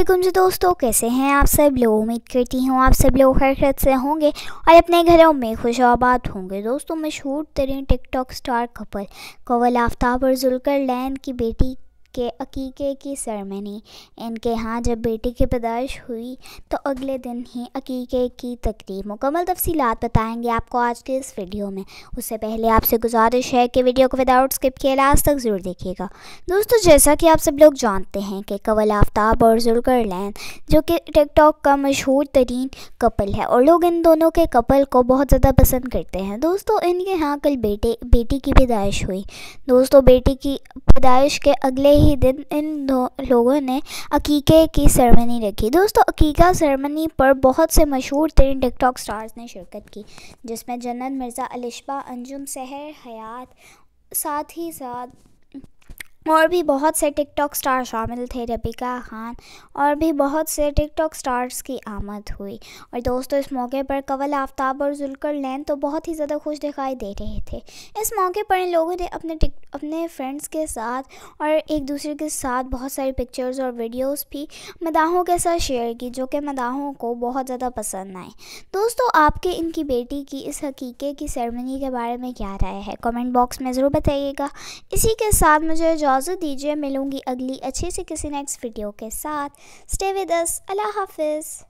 वालेकुम जी दोस्तों कैसे हैं आप सब लोग उम्मीद करती हूँ आप सब लोग हरकत से होंगे और अपने घरों में खुशाबाद होंगे दोस्तों मशहूर तरीन TikTok star couple Kanwal Aftab और जुलकर लैन की बेटी के अकीके की सरमनी इनके यहाँ जब बेटी की पैदाइश हुई तो अगले दिन ही अकीके की तकरीब मुकम्मल तफसीत बताएंगे आपको आज के इस वीडियो में उससे पहले आपसे गुजारिश है कि वीडियो को विदाउट स्किप किए लास्ट तक ज़रूर देखिएगा दोस्तों जैसा कि आप सब लोग जानते हैं कि कवल आफ्ताब और जुलकर लैन जो कि टिकटॉक का मशहूर तरीन कपल है और लोग इन दोनों के कपल को बहुत ज़्यादा पसंद करते हैं दोस्तों इनके यहाँ कल बेटे बेटी की पैदाइश हुई दोस्तों बेटी की पैदाइश के अगले ही दिन इन दो लोगों ने अकीके की सरमनी रखी दोस्तों अकीका सरमनी पर बहुत से मशहूर तीन टिकटॉक स्टार्स ने शिरकत की जिसमें जन्नत मिर्ज़ा अलिशबा अंजुम सहर हयात साथ ही साथ और भी बहुत से टिकटॉक स्टार शामिल थे रबिका खान और भी बहुत से टिकटॉक स्टार्स की आमद हुई और दोस्तों इस मौके पर कवल आफ्ताब और जुलकर लैन तो बहुत ही ज़्यादा खुश दिखाई दे रहे थे इस मौके पर इन लोगों ने अपने टिक अपने फ्रेंड्स के साथ और एक दूसरे के साथ बहुत सारी पिक्चर्स और वीडियोस भी मदाहों के साथ शेयर की जो कि मदाहों को बहुत ज़्यादा पसंद आए दोस्तों आपके इनकी बेटी की इस हकीके की सेरेमनी के बारे में क्या राय है कमेंट बॉक्स में ज़रूर बताइएगा इसी के साथ मुझे जो इजाज़त दीजिए मिलूँगी अगली अच्छे से किसी नेक्स्ट वीडियो के साथ स्टे विद अस अल्लाह हाफिज़